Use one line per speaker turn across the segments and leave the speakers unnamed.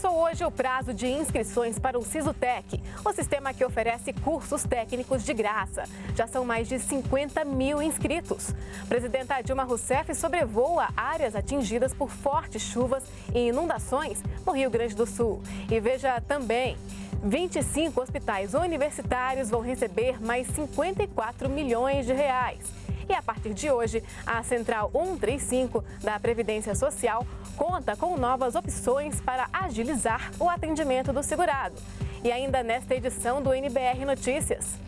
Começou hoje o prazo de inscrições para o SISUTEC, o sistema que oferece cursos técnicos de graça. Já são mais de 50 mil inscritos. Presidenta Dilma Rousseff sobrevoa áreas atingidas por fortes chuvas e inundações no Rio Grande do Sul. E veja também. 25 hospitais universitários vão receber mais 54 milhões de reais. E a partir de hoje, a Central 135 da Previdência Social conta com novas opções para agilizar o atendimento do segurado. E ainda nesta edição do NBR Notícias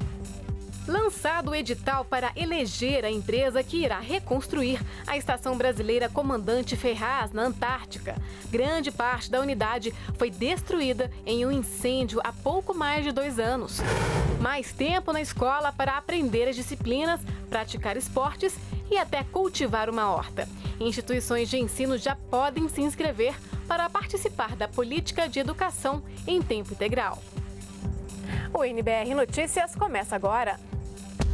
lançado o edital para eleger a empresa que irá reconstruir a Estação Brasileira Comandante Ferraz, na Antártica. Grande parte da unidade foi destruída em um incêndio há pouco mais de dois anos. Mais tempo na escola para aprender as disciplinas, praticar esportes e até cultivar uma horta. Instituições de ensino já podem se inscrever para participar da política de educação em tempo integral. O NBR Notícias começa agora.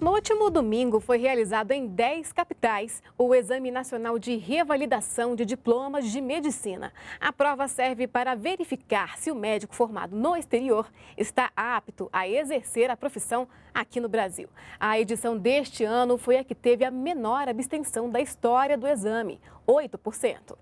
No último domingo, foi realizado em 10 capitais o Exame Nacional de Revalidação de Diplomas de Medicina. A prova serve para verificar se o médico formado no exterior está apto a exercer a profissão aqui no Brasil. A edição deste ano foi a que teve a menor abstenção da história do exame, 8%.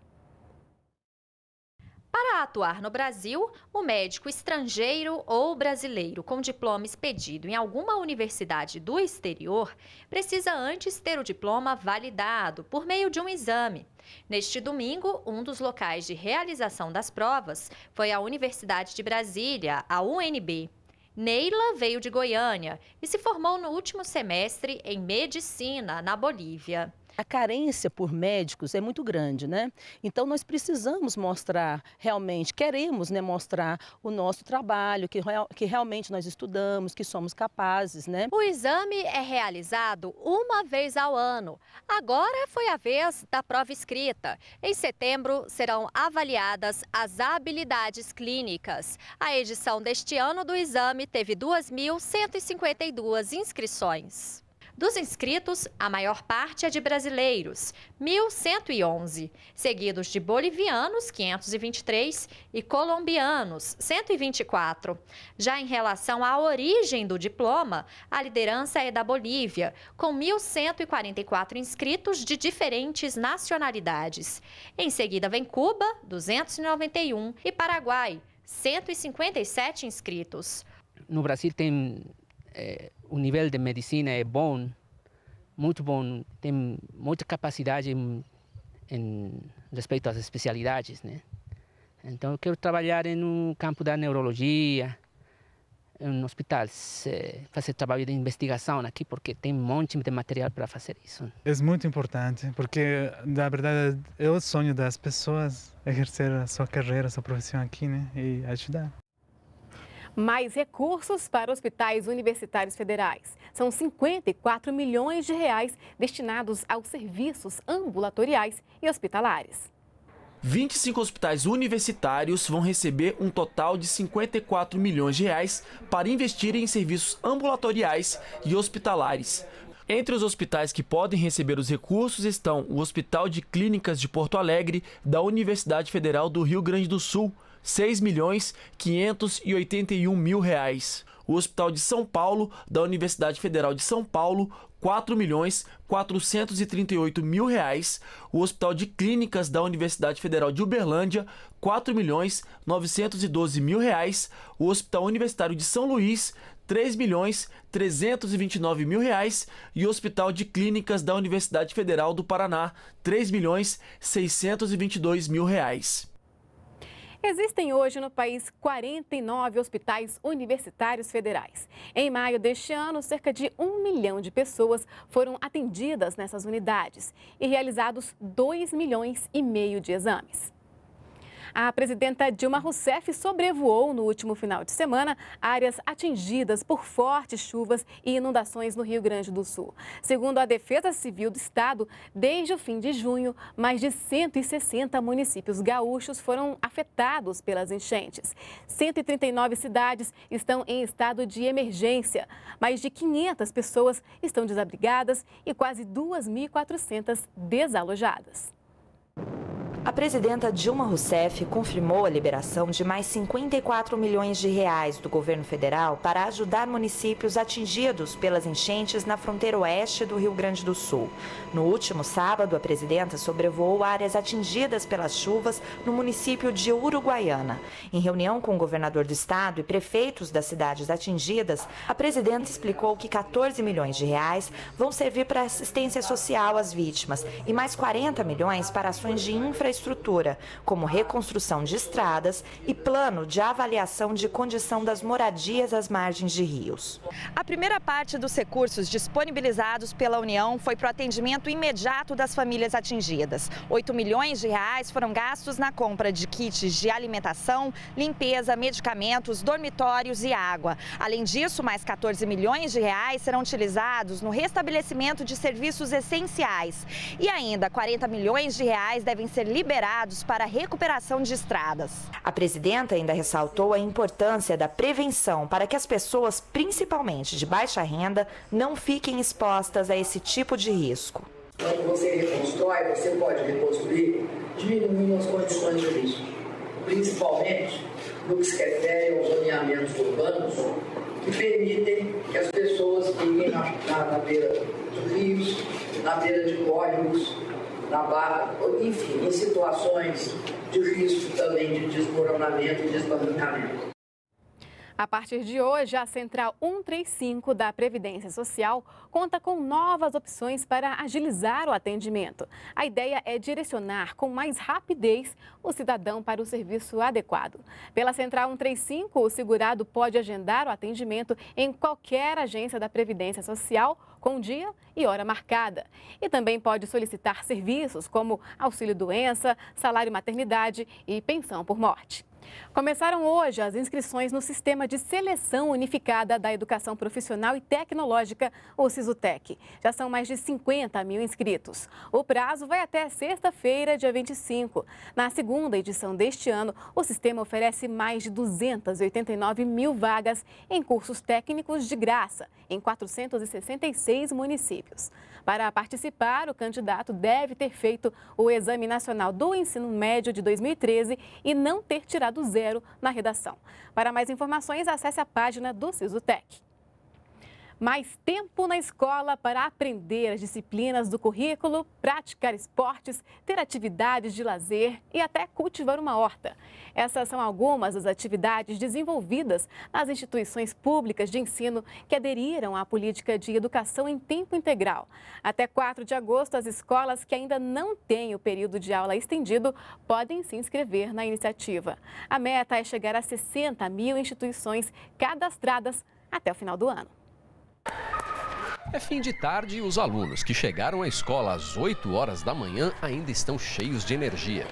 Para atuar no Brasil, o médico estrangeiro ou brasileiro com diploma expedido em alguma universidade do exterior precisa antes ter o diploma validado por meio de um exame. Neste domingo, um dos locais de realização das provas foi a Universidade de Brasília, a UNB. Neila veio de Goiânia e se formou no último semestre em medicina na Bolívia a
carência por médicos é muito grande, né? Então nós precisamos mostrar realmente, queremos né, mostrar o nosso trabalho, que, real, que realmente
nós estudamos, que somos capazes, né? O exame é realizado uma vez ao ano. Agora foi a vez da prova escrita. Em setembro serão avaliadas as habilidades clínicas. A edição deste ano do exame teve 2.152 inscrições. Dos inscritos, a maior parte é de brasileiros, 1.111, seguidos de bolivianos, 523, e colombianos, 124. Já em relação à origem do diploma, a liderança é da Bolívia, com 1.144 inscritos de diferentes nacionalidades. Em seguida vem Cuba, 291, e Paraguai, 157 inscritos.
No Brasil tem eh, o nível de medicina é bom, muito bom, tem muita capacidade em, em respeito às especialidades, né? Então eu quero trabalhar no campo da neurologia, em hospitais, fazer trabalho de investigação aqui, porque tem um monte de material para fazer
isso. É muito importante, porque na verdade é o sonho das pessoas exercer a sua carreira, a sua profissão aqui, né? E ajudar
mais recursos para hospitais universitários federais. São 54 milhões de reais destinados aos serviços ambulatoriais e hospitalares.
25 hospitais universitários vão receber um total de 54 milhões de reais para investir em serviços ambulatoriais e hospitalares. Entre os hospitais que podem receber os recursos estão o Hospital de Clínicas de Porto Alegre, da Universidade Federal do Rio Grande do Sul, 6 milhões 581 mil reais. O Hospital de São Paulo, da Universidade Federal de São Paulo, 4 milhões 438 mil reais. O Hospital de Clínicas da Universidade Federal de Uberlândia, 4 milhões 912 mil reais. O Hospital Universitário de São Luís, 3 milhões 329 mil reais e o Hospital de Clínicas da Universidade Federal do Paraná, 3 milhões 622 mil reais.
Existem hoje no país 49 hospitais universitários federais. Em maio deste ano, cerca de um milhão de pessoas foram atendidas nessas unidades e realizados 2 milhões e meio de exames. A presidenta Dilma Rousseff sobrevoou no último final de semana áreas atingidas por fortes chuvas e inundações no Rio Grande do Sul. Segundo a Defesa Civil do Estado, desde o fim de junho, mais de 160 municípios gaúchos foram afetados pelas enchentes. 139 cidades estão em estado de emergência. Mais de 500 pessoas estão desabrigadas e quase 2.400 desalojadas.
A presidenta Dilma Rousseff confirmou a liberação de mais 54 milhões de reais do governo federal para ajudar municípios atingidos pelas enchentes na fronteira oeste do Rio Grande do Sul. No último sábado, a presidenta sobrevoou áreas atingidas pelas chuvas no município de Uruguaiana. Em reunião com o governador do estado e prefeitos das cidades atingidas, a presidenta explicou que 14 milhões de reais vão servir para assistência social às vítimas e mais 40 milhões para ações de infraestrutura infraestrutura, como reconstrução de estradas e plano de avaliação de condição das moradias às margens de rios. A primeira parte dos recursos disponibilizados pela União foi para o atendimento imediato das famílias atingidas. 8 milhões de reais foram gastos na compra de kits de alimentação, limpeza, medicamentos, dormitórios e água. Além disso, mais 14 milhões de reais serão utilizados no restabelecimento de serviços essenciais. E ainda 40 milhões de reais devem ser liberados para recuperação de estradas. A presidenta ainda ressaltou a importância da prevenção para que as pessoas, principalmente de baixa renda, não fiquem expostas a esse tipo de risco.
Quando você reconstrói, você pode reconstruir diminuindo as condições de risco, principalmente no que se refere aos zoneamentos urbanos
que permitem que as pessoas fiquem na, na, na beira dos rios, na beira de córregos, na barra, enfim, em situações de risco também de desmoronamento e desbarrancamento.
A partir de hoje, a Central 135 da Previdência Social conta com novas opções para agilizar o atendimento. A ideia é direcionar com mais rapidez o cidadão para o serviço adequado. Pela Central 135, o segurado pode agendar o atendimento em qualquer agência da Previdência Social com dia e hora marcada. E também pode solicitar serviços como auxílio-doença, salário maternidade e pensão por morte. Começaram hoje as inscrições no Sistema de Seleção Unificada da Educação Profissional e Tecnológica, o SISUTEC. Já são mais de 50 mil inscritos. O prazo vai até sexta-feira, dia 25. Na segunda edição deste ano, o sistema oferece mais de 289 mil vagas em cursos técnicos de graça, em 466 municípios. Para participar, o candidato deve ter feito o Exame Nacional do Ensino Médio de 2013 e não ter tirado tirado zero na redação. Para mais informações, acesse a página do SISUTEC. Mais tempo na escola para aprender as disciplinas do currículo, praticar esportes, ter atividades de lazer e até cultivar uma horta. Essas são algumas das atividades desenvolvidas nas instituições públicas de ensino que aderiram à política de educação em tempo integral. Até 4 de agosto, as escolas que ainda não têm o período de aula estendido podem se inscrever na iniciativa. A meta é chegar a 60 mil instituições cadastradas até o final do ano.
É fim de tarde e os alunos que chegaram à escola às 8 horas da manhã ainda estão cheios de energia.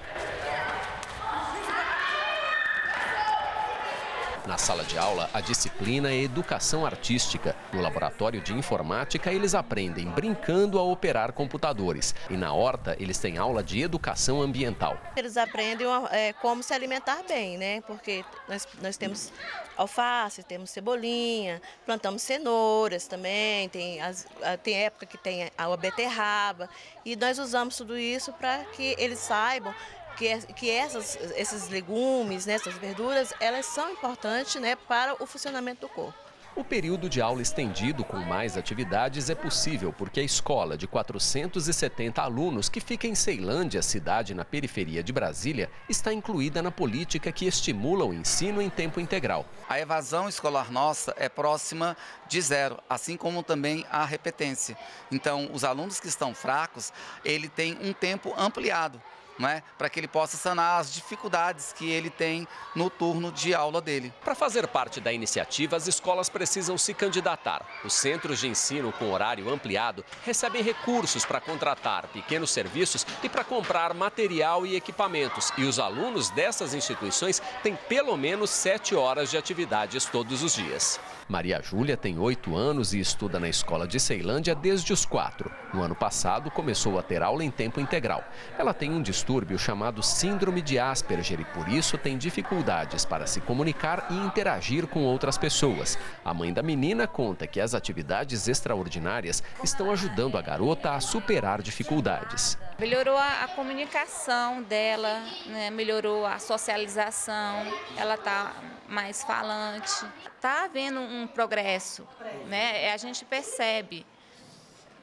Na sala de aula, a disciplina é Educação Artística. No laboratório de informática, eles aprendem brincando a operar computadores. E na horta, eles têm aula de Educação Ambiental.
Eles aprendem é, como se alimentar bem, né? Porque nós, nós temos alface, temos cebolinha, plantamos cenouras também, tem, as, tem época que tem a beterraba. E nós usamos tudo isso para que eles saibam que, é, que essas, esses legumes, né, essas verduras, elas são importantes né, para o funcionamento do corpo.
O período de aula estendido com mais atividades é possível porque a escola de 470 alunos que fica em Ceilândia, cidade na periferia de Brasília, está incluída na política que estimula o ensino em tempo integral. A evasão escolar nossa é próxima de zero, assim como também a repetência. Então, os alunos que estão fracos, ele tem um tempo ampliado né, para que ele possa sanar as dificuldades que ele tem no turno de aula dele. Para fazer parte da iniciativa, as escolas precisam se candidatar. Os centros de ensino com horário ampliado recebem recursos para contratar pequenos serviços e para comprar material e equipamentos. E os alunos dessas instituições têm pelo menos sete horas de atividades todos os dias. Maria Júlia tem oito anos e estuda na escola de Ceilândia desde os quatro. No ano passado, começou a ter aula em tempo integral. Ela tem um distúrbio distúrbio chamado Síndrome de Asperger e por isso tem dificuldades para se comunicar e interagir com outras pessoas. A mãe da menina conta que as atividades extraordinárias estão ajudando a garota a superar dificuldades.
Melhorou a, comunicação dela, né? melhorou a socialização, ela está mais falante. Está havendo um progresso, né? É, a gente percebe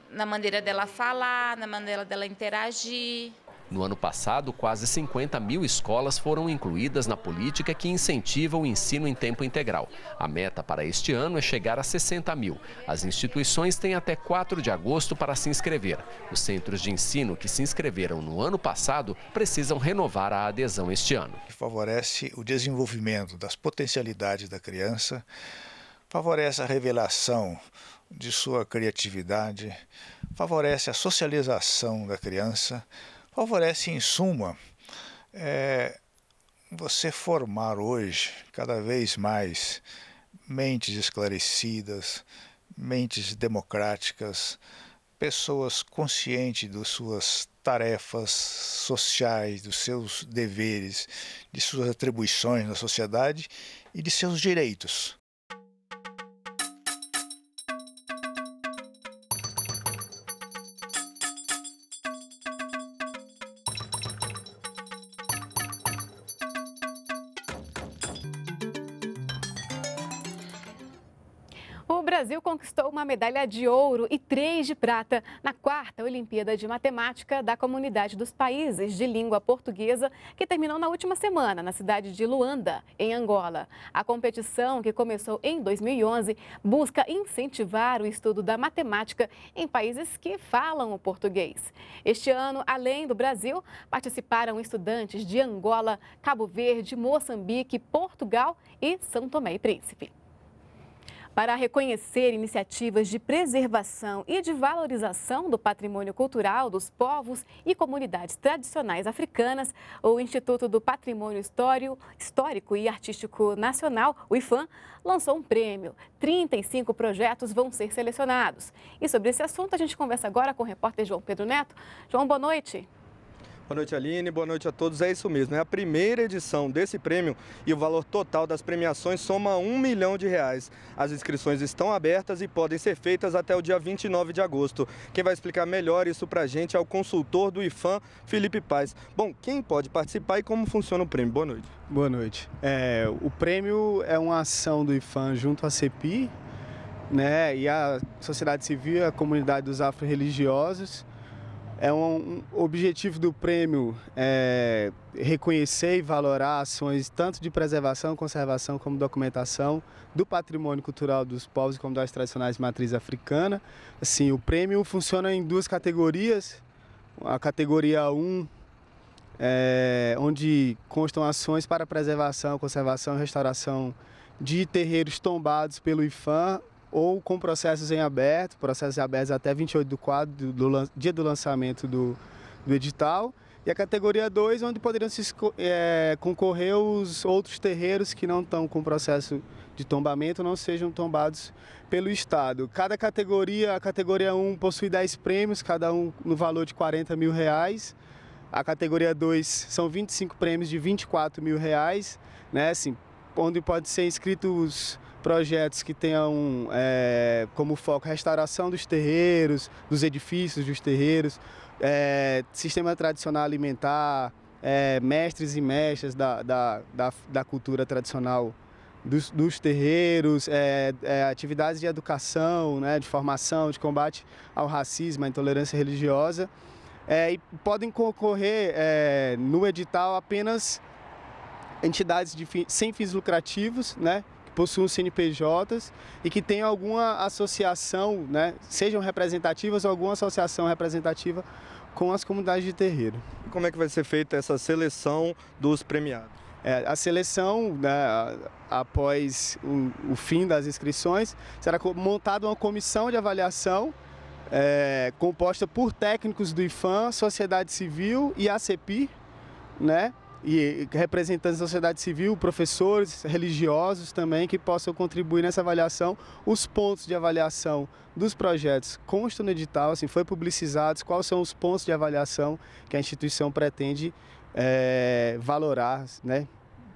na maneira dela falar, na maneira dela interagir.
No ano passado, quase 50 mil escolas foram incluídas na política que incentiva o ensino em tempo integral. A meta para este ano é chegar a 60 mil. As instituições têm até 4 de agosto para se inscrever. Os centros de ensino que se inscreveram no ano passado precisam renovar a adesão este ano.
Favorece o desenvolvimento das potencialidades da criança, favorece a revelação de sua criatividade, favorece a socialização da criança favorece, em suma, é, você formar hoje cada vez mais mentes esclarecidas, mentes democráticas, pessoas conscientes das suas tarefas sociais, dos seus deveres, de suas atribuições na sociedade e de seus direitos.
Brasil conquistou uma medalha de ouro e três de prata na quarta Olimpíada de Matemática da Comunidade dos Países de Língua Portuguesa, que terminou na última semana na cidade de Luanda, em Angola. A competição, que começou em 2011, busca incentivar o estudo da matemática em países que falam o português. Este ano, além do Brasil, participaram estudantes de Angola, Cabo Verde, Moçambique, Portugal e São Tomé e Príncipe para reconhecer iniciativas de preservação e de valorização do patrimônio cultural dos povos e comunidades tradicionais africanas, o Instituto do Patrimônio Histórico e Artístico Nacional, o IFAM, lançou um prêmio. 35 projetos vão ser selecionados. E sobre esse assunto a gente conversa agora com o repórter João Pedro Neto. João, boa noite.
Boa noite, Aline. Boa noite a todos. É isso mesmo. É a primeira edição desse prêmio e o valor total das premiações soma um milhão de reais. As inscrições estão abertas e podem ser feitas até o dia 29 de agosto. Quem vai explicar melhor isso para a gente é o consultor do IFAM, Felipe Paz. Bom, quem pode participar e como funciona o prêmio?
Boa noite. Boa noite. É, o prêmio é uma ação do IFAM junto à CEPI né, e a sociedade civil, a comunidade dos afro-religiosos é um, objetivo do prêmio é, reconhecer e valorar ações tanto de preservação, conservação como documentação do patrimônio cultural dos povos e comunidades tradicionais de matriz africana. Assim, o prêmio funciona em duas categorias. A categoria 1 é, onde constam ações para preservação, conservação e restauração de terreiros tombados pelo IFAM ou com processos em aberto, processos abertos até 28 do quadro, do, do, dia do lançamento do, do edital. E a categoria 2, onde poderiam se, é, concorrer os outros terreiros que não estão com processo de tombamento, não sejam tombados pelo Estado. Cada categoria, a categoria 1 um, possui 10 prêmios, cada um no valor de 40 mil reais. A categoria 2 são 25 prêmios de 24 mil reais, né? Assim, onde pode ser inscritos projetos que tenham é, como foco restauração dos terreiros, dos edifícios dos terreiros, é, sistema tradicional alimentar, é, mestres e mestras da, da, da, da cultura tradicional dos, dos terreiros, é, é, atividades de educação, né, de formação, de combate ao racismo, à intolerância religiosa. É, e podem concorrer no edital apenas entidades de, sem fins lucrativos, né, possuam CNPJs e que tem alguma associação, né, sejam representativas ou alguma associação representativa com as comunidades de terreiro. E como é que vai ser feita essa seleção dos premiados? É, a seleção, né, após o, o, fim das inscrições, será montada uma comissão de avaliação é, composta por técnicos do IFAM, sociedade civil e ACPI, né, e representantes da sociedade civil, professores, religiosos também, que possam contribuir nessa avaliação. Os pontos de avaliação dos projetos constam no edital, assim, foi publicizados quais são os pontos de avaliação que a instituição pretende é, valorar, né,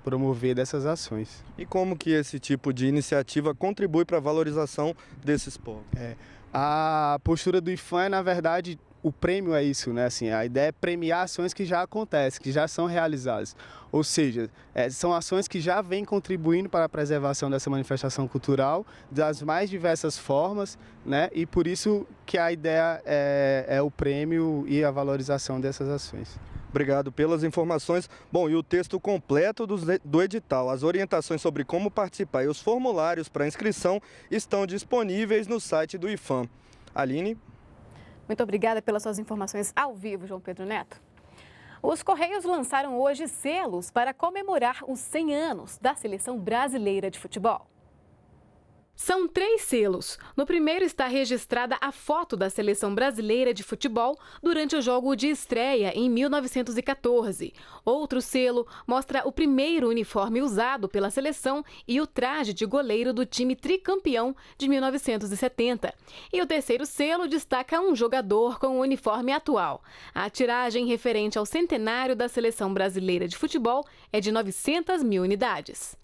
promover dessas ações. E como que esse tipo de iniciativa contribui para a valorização desses povos? É, a postura do IFAM é, na verdade, o prêmio é isso, né? Assim, a ideia é premiar ações que já acontecem, que já são realizadas. Ou seja, é, são ações que já vêm contribuindo para a preservação dessa manifestação cultural das mais diversas formas, né? E por isso que a ideia é, é o prêmio e a valorização dessas ações. Obrigado pelas informações. Bom, e o texto completo
do, edital, as orientações sobre como participar e os formulários para inscrição estão disponíveis no site do IFAM. Aline?
Muito obrigada pelas suas informações ao vivo, João Pedro Neto. Os Correios lançaram hoje selos para comemorar os 100 anos da seleção brasileira de futebol. São três selos. No primeiro está registrada a foto da seleção brasileira de futebol durante o jogo de estreia em 1914. Outro selo mostra o primeiro uniforme usado pela seleção e o traje de goleiro do time tricampeão de 1970. E o terceiro selo destaca um jogador com o uniforme atual. A tiragem referente ao centenário da seleção brasileira de futebol é de 900 mil unidades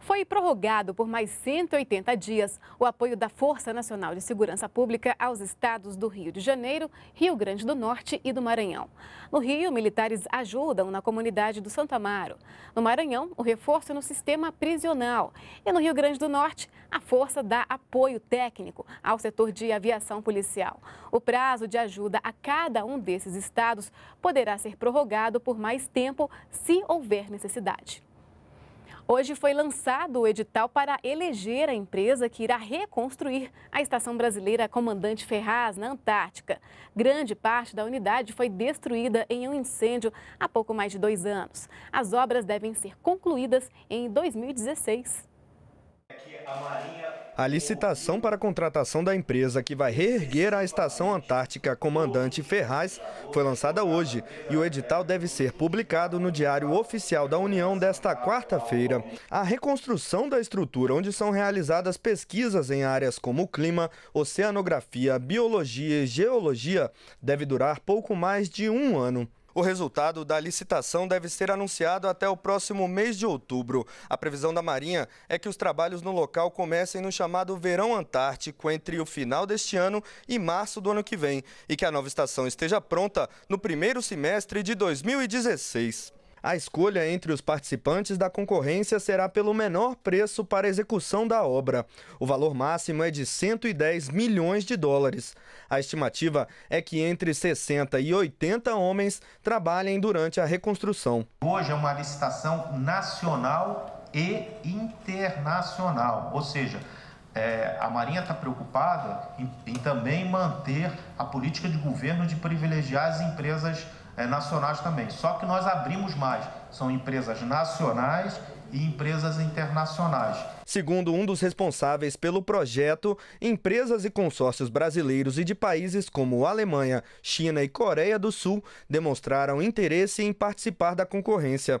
foi prorrogado por mais 180 dias o apoio da Força Nacional de Segurança Pública aos estados do Rio de Janeiro, Rio Grande do Norte e do Maranhão. No Rio, militares ajudam na comunidade do Santo Amaro. No Maranhão, o reforço no sistema prisional. E no Rio Grande do Norte, a força dá apoio técnico ao setor de aviação policial. O prazo de ajuda a cada um desses estados poderá ser prorrogado por mais tempo se houver necessidade. Hoje foi lançado o edital para eleger a empresa que irá reconstruir a Estação Brasileira Comandante Ferraz, na Antártica. Grande parte da unidade foi destruída em um incêndio há pouco mais de dois anos. As obras devem ser concluídas em 2016.
A licitação para a contratação da empresa que vai reerguer a Estação Antártica Comandante Ferraz foi lançada hoje e o edital deve ser publicado no Diário Oficial da União desta quarta-feira. A reconstrução da estrutura, onde são realizadas pesquisas em áreas como clima, oceanografia, biologia e geologia, deve durar pouco mais de um ano. O resultado da licitação deve ser anunciado até o próximo mês de outubro. A previsão da Marinha é que os trabalhos no local comecem no chamado Verão Antártico, entre o final deste ano e março do ano que vem, e que a nova estação esteja pronta no primeiro semestre de 2016. A escolha entre os participantes da concorrência será pelo menor preço para execução da obra. O valor máximo é de 110 milhões de dólares. A estimativa é que entre 60 e 80 homens trabalhem durante a reconstrução.
Hoje é uma licitação
nacional e internacional, ou seja, é, a Marinha está preocupada em, em também manter a política de governo de privilegiar as empresas privadas é, nacionais também. Só que nós abrimos mais, são empresas nacionais e empresas internacionais. Segundo um dos responsáveis pelo projeto, empresas e consórcios brasileiros e de países como Alemanha, China e Coreia do Sul demonstraram interesse em participar da concorrência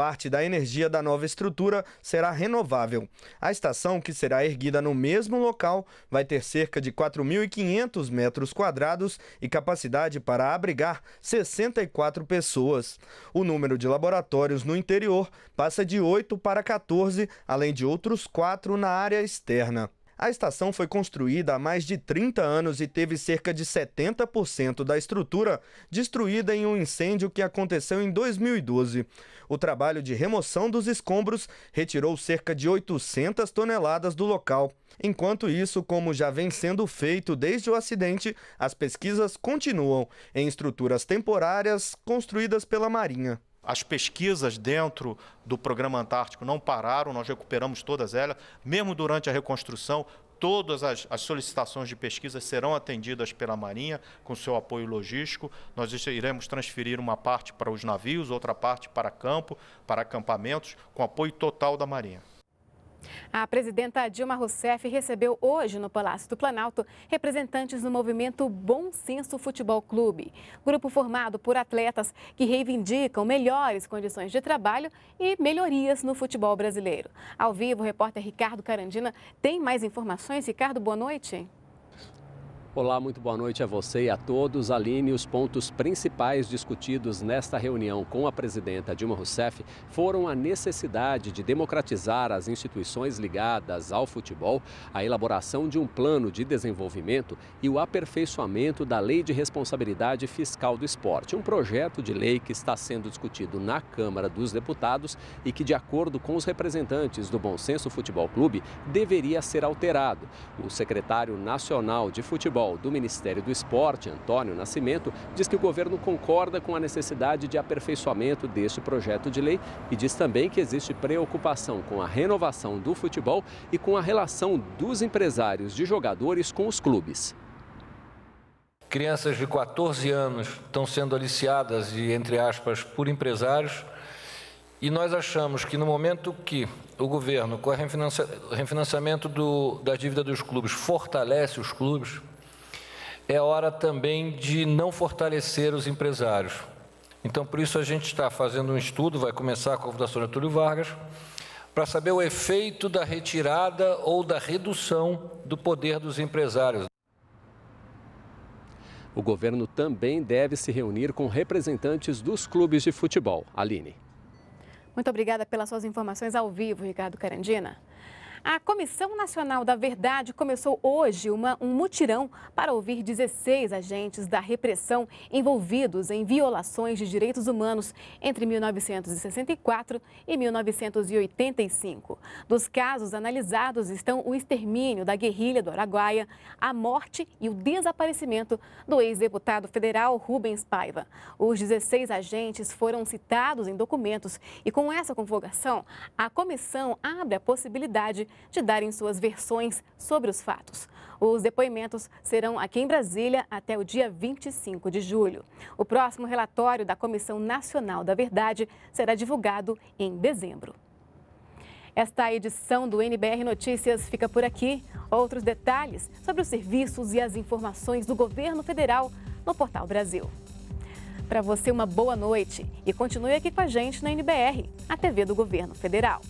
parte da energia da nova estrutura será renovável. A estação, que será erguida no mesmo local, vai ter cerca de 4.500 metros quadrados e capacidade para abrigar 64 pessoas. O número de laboratórios no interior passa de 8 para 14, além de outros 4 na área externa. A estação foi construída há mais de 30 anos e teve cerca de 70% da estrutura destruída em um incêndio que aconteceu em 2012. O trabalho de remoção dos escombros retirou cerca de 800 toneladas do local. Enquanto isso, como já vem sendo feito desde o acidente, as pesquisas continuam em estruturas temporárias construídas pela Marinha. As pesquisas dentro do programa Antártico não pararam, nós recuperamos todas elas. Mesmo durante a reconstrução, todas as, as, solicitações de pesquisa serão atendidas pela Marinha, com seu apoio logístico. Nós iremos transferir uma parte para os navios, outra parte para campo, para acampamentos, com apoio total da Marinha.
A presidenta Dilma Rousseff recebeu hoje no Palácio do Planalto representantes do movimento Bom Senso Futebol Clube, grupo formado por atletas que reivindicam melhores condições de trabalho e melhorias no futebol brasileiro. Ao vivo, o repórter Ricardo Carandina tem mais informações. Ricardo, boa noite.
Olá, muito boa noite a você e a todos. Aline, os pontos principais discutidos nesta reunião com a presidenta Dilma Rousseff foram a necessidade de democratizar as instituições ligadas ao futebol, a elaboração de um plano de desenvolvimento e o aperfeiçoamento da Lei de Responsabilidade Fiscal do Esporte, um projeto de lei que está sendo discutido na Câmara dos Deputados e que, de acordo com os representantes do Bom Senso Futebol Clube, deveria ser alterado. O secretário nacional de futebol do Ministério do Esporte, Antônio Nascimento, diz que o governo concorda com a necessidade de aperfeiçoamento deste projeto de lei e diz também que existe preocupação com a renovação do futebol e com a relação dos empresários de jogadores com os clubes.
Crianças de 14 anos
estão sendo aliciadas e, entre aspas, por empresários. E nós achamos que no momento que o governo, com o refinanciamento do, da dívida dos clubes, fortalece os clubes, é hora também de não fortalecer os empresários. Então, por isso, a gente está fazendo um estudo, vai começar com a Fundação Getúlio Vargas, para saber o efeito da retirada ou da redução do poder dos empresários. O governo também deve se reunir com representantes dos clubes de futebol. Aline.
Muito obrigada pelas suas informações ao vivo, Ricardo Carandina. A Comissão Nacional da Verdade começou hoje uma, um mutirão para ouvir 16 agentes da repressão envolvidos em violações de direitos humanos entre 1964 e 1985. Dos casos analisados estão o extermínio da guerrilha do Araguaia, a morte e o desaparecimento do ex-deputado federal Rubens Paiva. Os 16 agentes foram citados em documentos e, com essa convocação, a comissão abre a possibilidade de darem suas versões sobre os fatos. Os depoimentos serão aqui em Brasília até o dia 25 de julho. O próximo relatório da Comissão Nacional da Verdade será divulgado em dezembro. Esta edição do NBR Notícias fica por aqui. Outros detalhes sobre os serviços e as informações do governo federal no Portal Brasil. Para você, uma boa noite e continue aqui com a gente na NBR, a TV do Governo Federal.